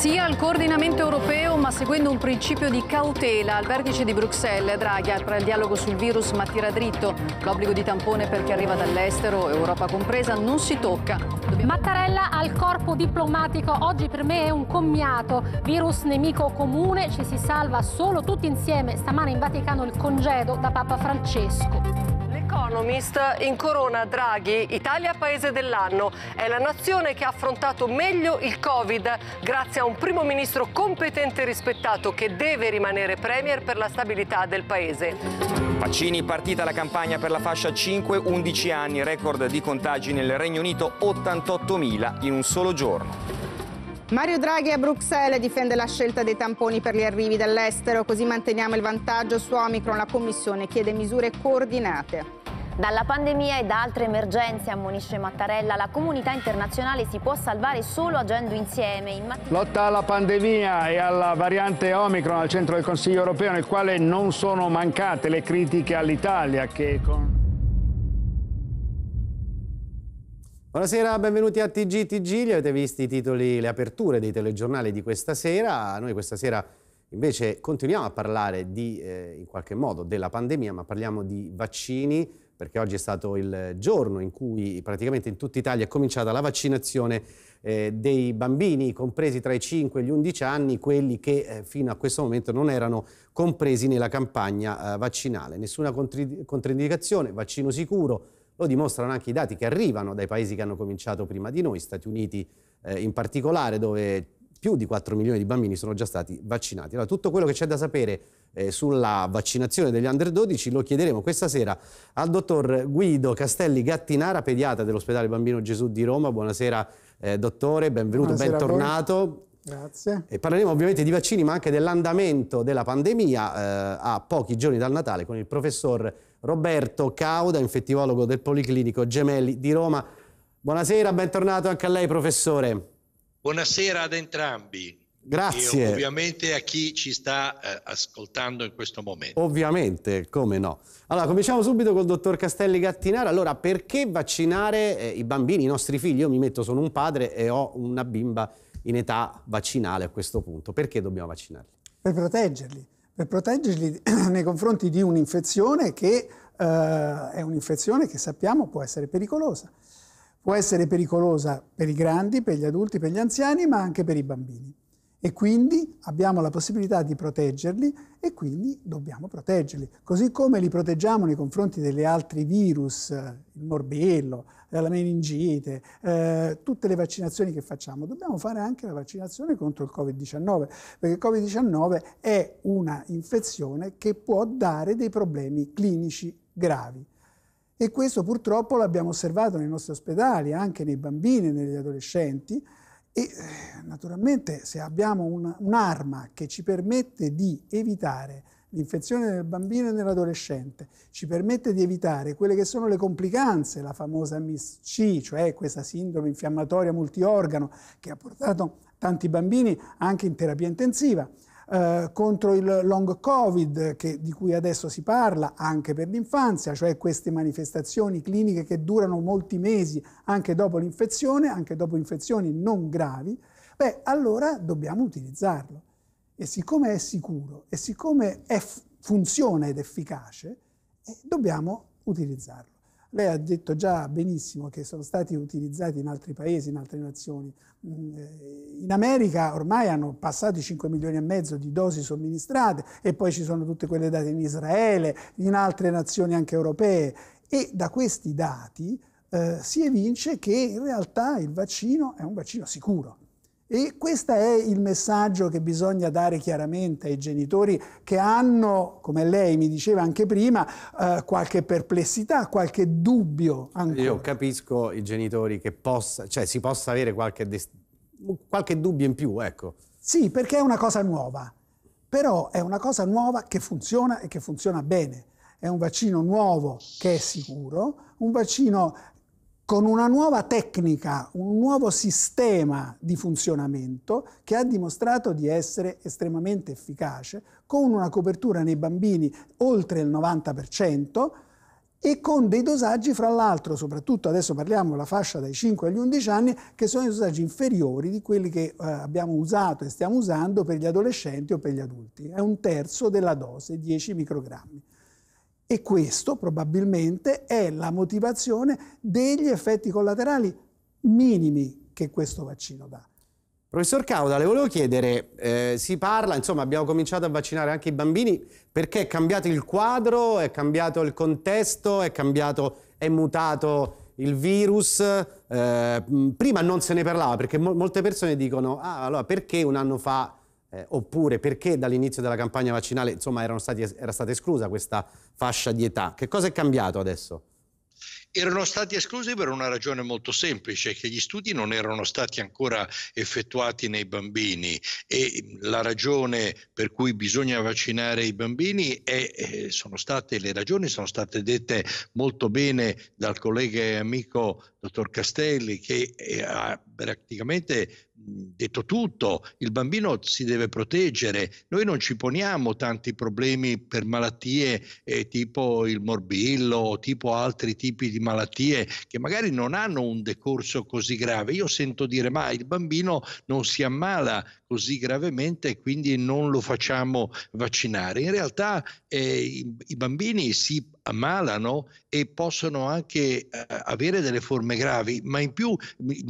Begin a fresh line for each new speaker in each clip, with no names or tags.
sia al coordinamento europeo, ma seguendo un principio di cautela. Al vertice di Bruxelles, Draghi apre il dialogo sul virus ma tira dritto. L'obbligo di tampone per chi arriva dall'estero, Europa compresa, non si
tocca. Dobbiamo... Mattarella al corpo diplomatico. Oggi per me è un commiato. Virus nemico comune, ci si salva solo tutti insieme. Stamane in Vaticano il congedo da Papa Francesco.
Economist in corona Draghi, Italia paese dell'anno. È la nazione che ha affrontato meglio il Covid grazie a un primo ministro competente e rispettato che deve rimanere premier per la stabilità del paese.
Vaccini, partita la campagna per la fascia 5-11 anni, record di contagi nel Regno Unito 88.000 in un solo giorno.
Mario Draghi a Bruxelles difende la scelta dei tamponi per gli arrivi dall'estero, così manteniamo il vantaggio su Omicron. La Commissione chiede
misure coordinate. Dalla pandemia e da altre emergenze, ammonisce Mattarella, la comunità internazionale si può salvare solo agendo insieme. In mattina... Lotta alla pandemia e alla variante Omicron al centro del Consiglio europeo, nel quale non sono mancate le critiche all'Italia che... Con...
Buonasera, benvenuti a TG TG, li avete visti i titoli, le aperture dei telegiornali di questa sera, noi questa sera invece continuiamo a parlare di, eh, in qualche modo della pandemia, ma parliamo di vaccini perché oggi è stato il giorno in cui praticamente in tutta Italia è cominciata la vaccinazione eh, dei bambini compresi tra i 5 e gli 11 anni, quelli che eh, fino a questo momento non erano compresi nella campagna eh, vaccinale. Nessuna controindicazione, vaccino sicuro, lo dimostrano anche i dati che arrivano dai paesi che hanno cominciato prima di noi, Stati Uniti eh, in particolare, dove più di 4 milioni di bambini sono già stati vaccinati. Allora, tutto quello che c'è da sapere eh, sulla vaccinazione degli under 12 lo chiederemo questa sera al dottor Guido Castelli Gattinara, pediatra dell'ospedale Bambino Gesù di Roma. Buonasera eh, dottore, benvenuto, Buonasera bentornato. Grazie. E parleremo ovviamente di vaccini ma anche dell'andamento della pandemia eh, a pochi giorni dal Natale con il professor Roberto Cauda, infettivologo del Policlinico Gemelli di Roma. Buonasera, bentornato anche a lei professore.
Buonasera ad entrambi. Grazie. E ovviamente a chi ci sta eh, ascoltando in questo momento.
Ovviamente, come no. Allora, cominciamo subito col dottor Castelli Gattinara. Allora, perché vaccinare eh, i bambini, i nostri figli? Io mi metto, sono un padre e ho una bimba in età vaccinale a questo punto. Perché dobbiamo vaccinarli?
Per proteggerli per proteggerli nei confronti di un'infezione che eh, è un'infezione che sappiamo può essere pericolosa. Può essere pericolosa per i grandi, per gli adulti, per gli anziani, ma anche per i bambini e quindi abbiamo la possibilità di proteggerli e quindi dobbiamo proteggerli. Così come li proteggiamo nei confronti degli altri virus, il morbillo, la meningite, eh, tutte le vaccinazioni che facciamo, dobbiamo fare anche la vaccinazione contro il Covid-19, perché il Covid-19 è una infezione che può dare dei problemi clinici gravi. E questo purtroppo l'abbiamo osservato nei nostri ospedali, anche nei bambini e negli adolescenti, e eh, naturalmente se abbiamo un, un'arma che ci permette di evitare l'infezione del bambino e dell'adolescente, ci permette di evitare quelle che sono le complicanze, la famosa MIS-C, cioè questa sindrome infiammatoria multiorgano che ha portato tanti bambini anche in terapia intensiva, eh, contro il long covid che, di cui adesso si parla anche per l'infanzia, cioè queste manifestazioni cliniche che durano molti mesi anche dopo l'infezione, anche dopo infezioni non gravi, beh allora dobbiamo utilizzarlo. E siccome è sicuro e siccome è, funziona ed efficace, eh, dobbiamo utilizzarlo. Lei ha detto già benissimo che sono stati utilizzati in altri paesi, in altre nazioni. Mm, eh, in America ormai hanno passato i 5 milioni e mezzo di dosi somministrate e poi ci sono tutte quelle date in Israele, in altre nazioni anche europee. E da questi dati eh, si evince che in realtà il vaccino è un vaccino sicuro e questo è il messaggio che bisogna dare chiaramente ai genitori che hanno, come lei mi diceva anche prima, eh, qualche perplessità, qualche dubbio.
Ancora. Io capisco i genitori che possa, cioè, si possa avere qualche, qualche dubbio in più, ecco.
Sì, perché è una cosa nuova, però è una cosa nuova che funziona e che funziona bene è un vaccino nuovo che è sicuro, un vaccino con una nuova tecnica, un nuovo sistema di funzionamento che ha dimostrato di essere estremamente efficace, con una copertura nei bambini oltre il 90% e con dei dosaggi, fra l'altro, soprattutto adesso parliamo della fascia dai 5 agli 11 anni, che sono i dosaggi inferiori di quelli che eh, abbiamo usato e stiamo usando per gli adolescenti o per gli adulti. È un terzo della dose, 10 microgrammi. E questo probabilmente è la motivazione degli effetti collaterali minimi che questo vaccino dà.
Professor Cauda, le volevo chiedere, eh, si parla, insomma abbiamo cominciato a vaccinare anche i bambini, perché è cambiato il quadro, è cambiato il contesto, è cambiato, è mutato il virus, eh, prima non se ne parlava perché mo molte persone dicono, ah allora perché un anno fa eh, oppure perché dall'inizio della campagna vaccinale insomma, stati, era stata esclusa questa fascia di età. Che cosa è cambiato adesso?
erano stati esclusi per una ragione molto semplice, che gli studi non erano stati ancora effettuati nei bambini e mm, la ragione per cui bisogna vaccinare i bambini è, eh, sono state, le ragioni sono state dette molto bene dal collega e amico dottor Castelli che eh, ha praticamente detto tutto, il bambino si deve proteggere, noi non ci poniamo tanti problemi per malattie eh, tipo il morbillo o tipo altri tipi di malattie che magari non hanno un decorso così grave. Io sento dire ma il bambino non si ammala così gravemente e quindi non lo facciamo vaccinare. In realtà eh, i, i bambini si ammalano e possono anche eh, avere delle forme gravi, ma in più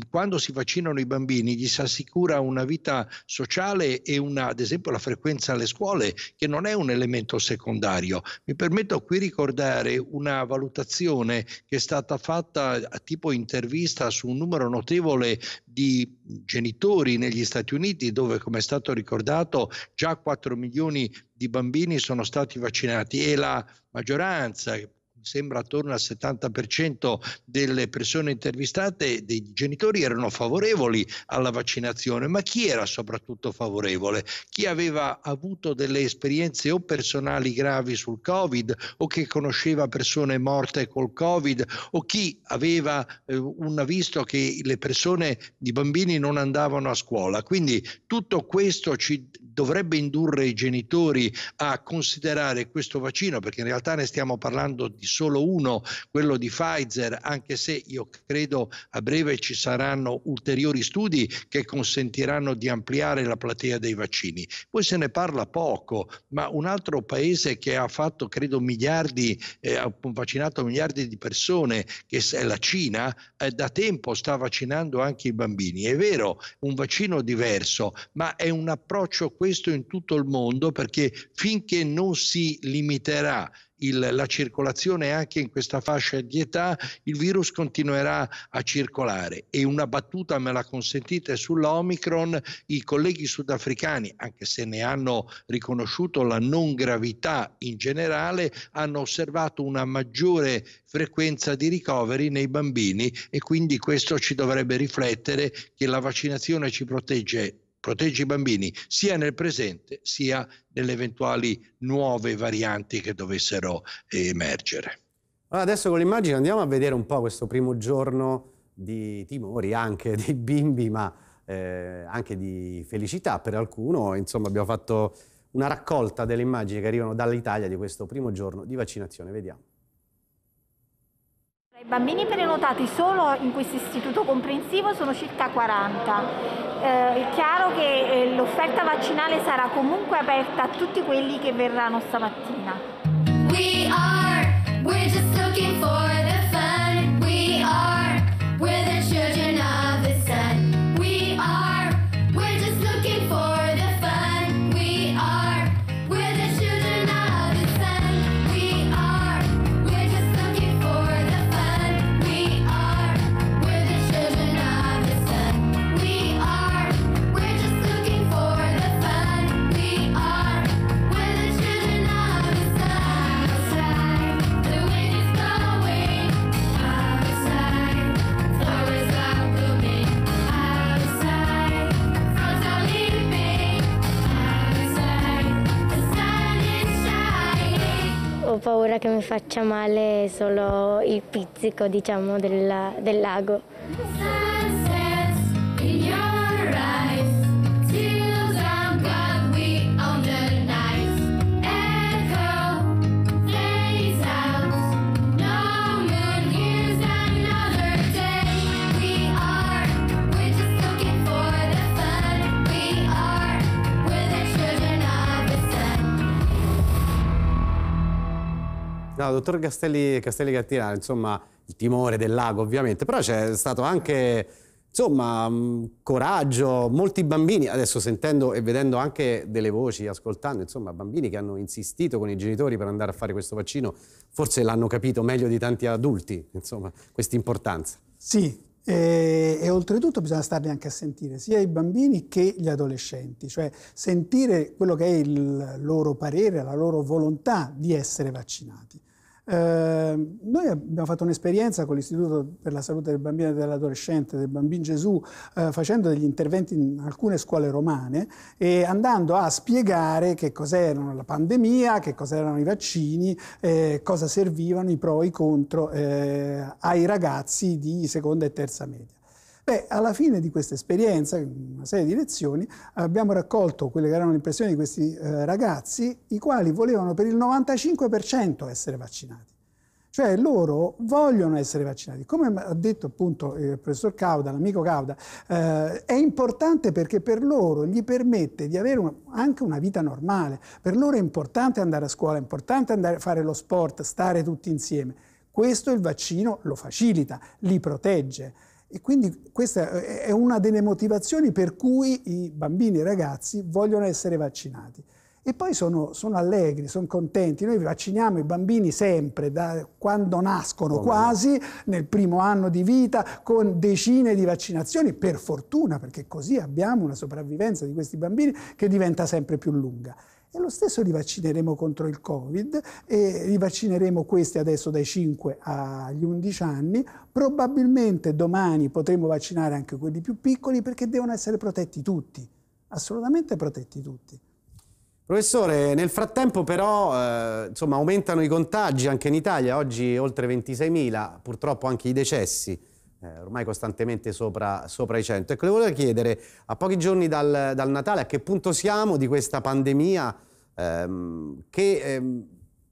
quando si vaccinano i bambini gli si assicura una vita sociale e una, ad esempio la frequenza alle scuole che non è un elemento secondario. Mi permetto qui ricordare una valutazione che è stata fatta a tipo intervista su un numero notevole di genitori negli Stati Uniti dove, come è stato ricordato, già 4 milioni di bambini sono stati vaccinati e la maggioranza, sembra attorno al 70% delle persone intervistate, dei genitori erano favorevoli alla vaccinazione, ma chi era soprattutto favorevole? Chi aveva avuto delle esperienze o personali gravi sul Covid o che conosceva persone morte col Covid o chi aveva eh, una visto che le persone, i bambini non andavano a scuola. Quindi tutto questo ci dovrebbe indurre i genitori a considerare questo vaccino, perché in realtà ne stiamo parlando di solo uno, quello di Pfizer, anche se io credo a breve ci saranno ulteriori studi che consentiranno di ampliare la platea dei vaccini. Poi se ne parla poco, ma un altro paese che ha fatto, credo, miliardi, eh, ha vaccinato miliardi di persone, che è la Cina, eh, da tempo sta vaccinando anche i bambini. È vero, un vaccino diverso, ma è un approccio questo in tutto il mondo perché finché non si limiterà il, la circolazione anche in questa fascia di età, il virus continuerà a circolare. E una battuta me la consentite sull'Omicron, i colleghi sudafricani, anche se ne hanno riconosciuto la non gravità in generale, hanno osservato una maggiore frequenza di ricoveri nei bambini e quindi questo ci dovrebbe riflettere che la vaccinazione ci protegge protegge i bambini sia nel presente sia nelle eventuali nuove varianti che dovessero emergere.
Allora adesso con l'immagine andiamo a vedere un po' questo primo giorno di timori anche dei bimbi, ma eh, anche di felicità per alcuno. Insomma, abbiamo fatto una raccolta delle immagini che arrivano dall'Italia di questo primo giorno di vaccinazione. Vediamo.
I bambini prenotati solo in questo istituto comprensivo sono circa 40 eh, è chiaro che eh, l'offerta vaccinale sarà comunque aperta a tutti quelli che verranno stamattina. We are,
paura che mi faccia male solo il pizzico diciamo, del, del lago.
No, dottor Castelli, Castelli Gattinara, insomma, il timore del lago ovviamente, però c'è stato anche insomma, mm, coraggio, molti bambini, adesso sentendo e vedendo anche delle voci, ascoltando, insomma, bambini che hanno insistito con i genitori per andare a fare questo vaccino, forse l'hanno capito meglio di tanti adulti, insomma, questa importanza.
Sì, e, e, oltretutto bisogna starli anche a sentire sia i bambini che gli adolescenti, cioè sentire quello che è il loro parere, la loro volontà di essere vaccinati. Ehm, noi abbiamo fatto un'esperienza con l'Istituto per la Salute del Bambino e dell'Adolescente, del Bambino Gesù, eh, facendo degli interventi in alcune scuole romane e andando a spiegare che cos'erano la pandemia, che cos'erano i vaccini, eh, cosa servivano, i pro e i contro eh, ai ragazzi di seconda e terza media. Beh, alla fine di questa esperienza, una serie di lezioni, abbiamo raccolto quelle che erano le impressioni di questi eh, ragazzi, i quali volevano per il 95% essere vaccinati. Cioè loro vogliono essere vaccinati. Come ha detto appunto il professor Cauda, l'amico Cauda, eh, è importante perché per loro gli permette di avere un, anche una vita normale. Per loro è importante andare a scuola, è importante andare a fare lo sport, stare tutti insieme. Questo il vaccino lo facilita, li protegge. E quindi questa è una delle motivazioni per cui i bambini e i ragazzi vogliono essere vaccinati. E poi sono, sono allegri, sono contenti. Noi vacciniamo i bambini sempre, da quando nascono oh, quasi, nel primo anno di vita, con decine di vaccinazioni, per fortuna, perché così abbiamo una sopravvivenza di questi bambini che diventa sempre più lunga. E lo stesso li vaccineremo contro il Covid e li vaccineremo questi adesso dai 5 agli 11 anni. Probabilmente domani potremo vaccinare anche quelli più piccoli perché devono essere protetti tutti, assolutamente protetti tutti.
Professore, nel frattempo però eh, insomma, aumentano i contagi anche in Italia, oggi oltre 26.000, purtroppo anche i decessi eh, ormai costantemente sopra, sopra, i 100. Ecco, le volevo chiedere, a pochi giorni dal, dal Natale, a che punto siamo di questa pandemia? Ehm, che ehm,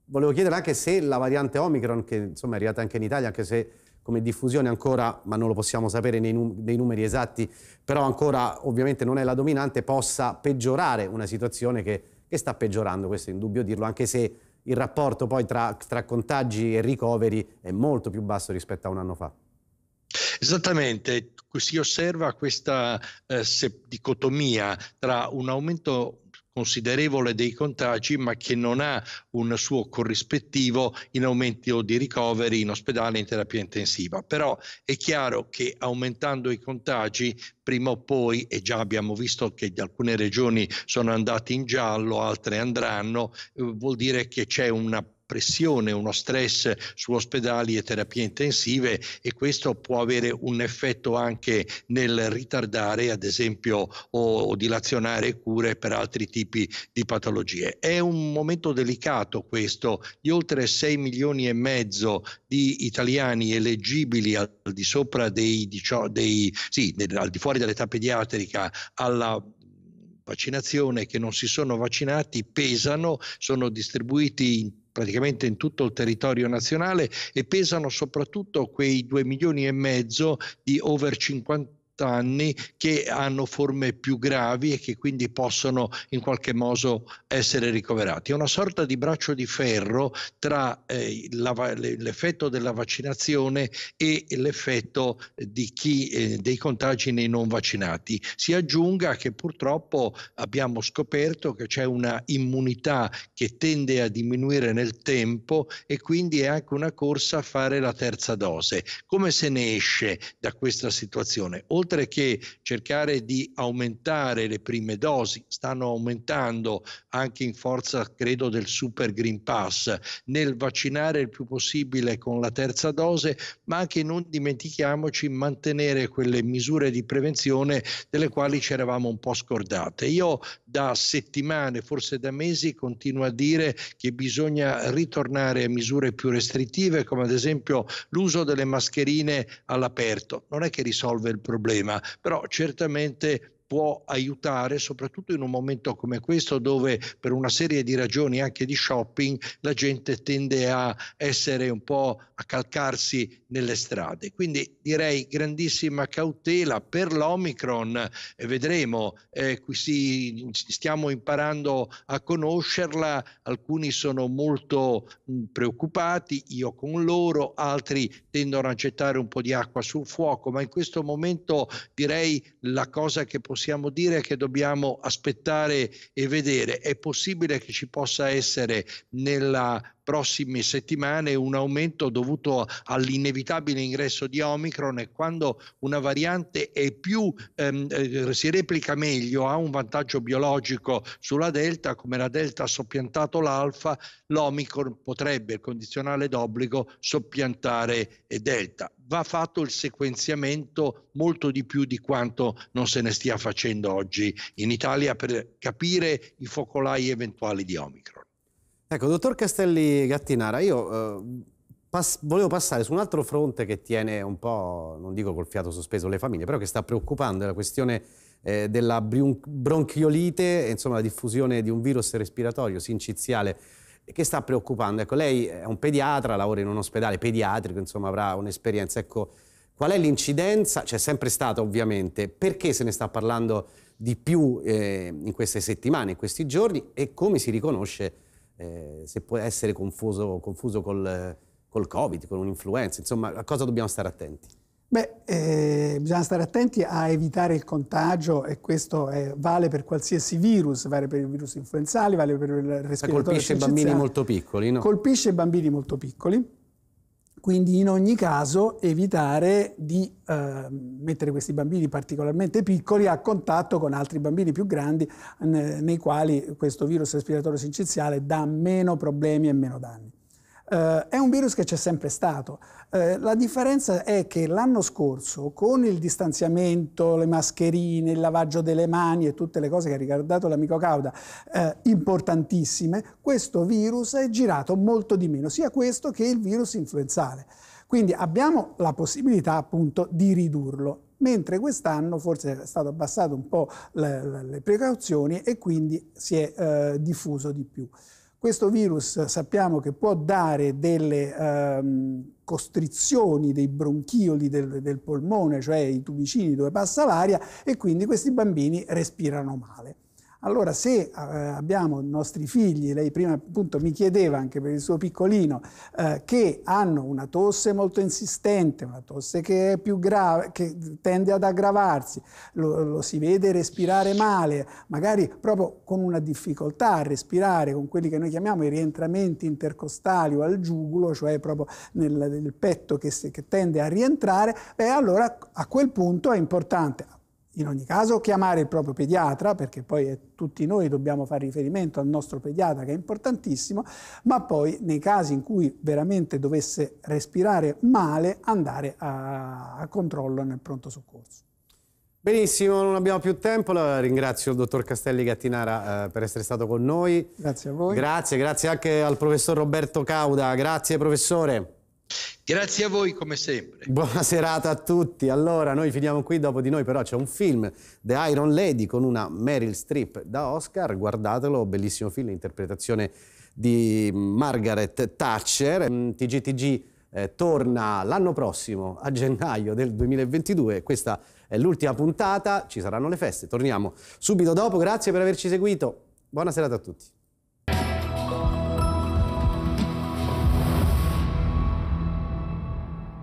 volevo chiedere anche se la variante Omicron, che insomma è arrivata anche in Italia, anche se come diffusione ancora, ma non lo possiamo sapere nei, num nei numeri esatti, però ancora ovviamente non è la dominante, possa peggiorare una situazione che, che sta peggiorando, questo è indubbio dirlo, anche se il rapporto poi tra, tra, contagi e ricoveri è molto più basso rispetto a un anno fa.
Esattamente, si osserva questa eh, dicotomia tra un aumento considerevole dei contagi ma che non ha un suo corrispettivo in aumento di ricoveri in ospedale in terapia intensiva. Però è chiaro che aumentando i contagi prima o poi, e già abbiamo visto che alcune regioni sono andate in giallo, altre andranno, eh, vuol dire che c'è una pressione, uno stress su ospedali e terapie intensive e questo può avere un effetto anche nel ritardare ad esempio o, o dilazionare cure per altri tipi di patologie. È un momento delicato questo, gli oltre 6 milioni e mezzo di italiani eleggibili al di sopra dei, dei sì, al di fuori dell'età pediatrica alla vaccinazione che non si sono vaccinati pesano, sono distribuiti in praticamente in tutto il territorio nazionale e pesano soprattutto quei 2 milioni e mezzo di over 50 anni che hanno forme più gravi e che quindi possono in qualche modo essere ricoverati. È una sorta di braccio di ferro tra eh, la, l'effetto della vaccinazione e l'effetto di chi, eh, dei contagi nei non vaccinati. Si aggiunga che purtroppo abbiamo scoperto che c'è una immunità che tende a diminuire nel tempo e quindi è anche una corsa a fare la terza dose. Come se ne esce da questa situazione? Oltre oltre che cercare di aumentare le prime dosi, stanno aumentando anche in forza, credo, del Super Green Pass, nel vaccinare il più possibile con la terza dose, ma anche non dimentichiamoci mantenere quelle misure di prevenzione delle quali ci eravamo un po' scordate. Io da settimane, forse da mesi, continuo a dire che bisogna ritornare a misure più restrittive, come ad esempio l'uso delle mascherine all'aperto. Non è che risolve il problema problema, però certamente può aiutare soprattutto in un momento come questo dove per una serie di ragioni anche di shopping la gente tende a essere un po' a calcarsi nelle strade. Quindi direi grandissima cautela per l'Omicron, e vedremo, eh, si, stiamo imparando a conoscerla, alcuni sono molto mh, mm, preoccupati, io con loro, altri tendono a gettare un po' di acqua sul fuoco, ma in questo momento direi la cosa che possiamo possiamo dire che dobbiamo aspettare e vedere. È possibile che ci possa essere nella prossime settimane un aumento dovuto all'inevitabile ingresso di Omicron e quando una variante è più, ehm, eh, si replica meglio, ha un vantaggio biologico sulla Delta, come la Delta ha soppiantato l'Alfa, l'Omicron potrebbe, condizionale d'obbligo, soppiantare eh, Delta va fatto il sequenziamento molto di più di quanto non se ne stia facendo oggi in Italia per capire i focolai eventuali di Omicron.
Ecco, dottor Castelli Gattinara, io eh, pas volevo passare su un altro fronte che tiene un po', non dico col fiato sospeso, le famiglie, però che sta preoccupando, è la questione eh, della bronchiolite, insomma la diffusione di un virus respiratorio sinciziale eh, che sta preoccupando. Ecco, lei è un pediatra, lavora in un ospedale pediatrico, insomma avrà un'esperienza. Ecco, qual è l'incidenza? C'è sempre stata ovviamente, perché se ne sta parlando di più eh, in queste settimane, in questi giorni e come si riconosce? Eh, se può essere confuso, confuso col, col, Covid, con un'influenza, insomma a cosa dobbiamo stare attenti?
Beh, eh, bisogna stare attenti a evitare il contagio e questo è, vale per qualsiasi virus, vale per i virus influenzali, vale per il respiratore. Ma colpisce i bambini molto piccoli, no? Colpisce i bambini molto piccoli quindi in ogni caso evitare di eh, mettere questi bambini particolarmente piccoli a contatto con altri bambini più grandi nei quali questo virus respiratorio sinciziale dà meno problemi e meno danni. Eh, è un virus che c'è sempre stato. Eh, la differenza è che l'anno scorso, con il distanziamento, le mascherine, il lavaggio delle mani e tutte le cose che ha ricordato l'amico Cauda, eh, importantissime, questo virus è girato molto di meno, sia questo che il virus influenzale. Quindi abbiamo la possibilità appunto di ridurlo mentre quest'anno forse è stato abbassato un po' le, le precauzioni e quindi si è eh, diffuso di più. Questo virus sappiamo che può dare delle ehm, costrizioni dei bronchioli del, del polmone, cioè i tubicini dove passa l'aria, e quindi questi bambini respirano male. Allora se eh, abbiamo i nostri figli, lei prima appunto mi chiedeva anche per il suo piccolino, eh, che hanno una tosse molto insistente, una tosse che è più grave, che tende ad aggravarsi, lo, lo si vede respirare male, magari proprio con una difficoltà a respirare, con quelli che noi chiamiamo i rientramenti intercostali o al giugulo, cioè proprio nel, nel petto che, si, che tende a rientrare, e allora a quel punto è importante in ogni caso chiamare il proprio pediatra, perché poi tutti noi dobbiamo fare riferimento al nostro pediatra che è importantissimo, ma poi nei casi in cui veramente dovesse respirare male andare a, a controllo nel pronto soccorso.
Benissimo, non abbiamo più tempo, ringrazio il dottor Castelli Gattinara eh, per essere stato con noi. Grazie a voi. Grazie, grazie anche al professor Roberto Cauda, grazie professore.
Grazie a voi come sempre.
Buona serata a tutti. Allora, noi finiamo qui, dopo di noi però c'è un film, The Iron Lady, con una Meryl Streep da Oscar. Guardatelo, bellissimo film, interpretazione di Margaret Thatcher. Mm, TGTG eh, torna l'anno prossimo, a gennaio del 2022. Questa è l'ultima puntata, ci saranno le feste. Torniamo subito dopo. Grazie per averci seguito. Buona serata a tutti.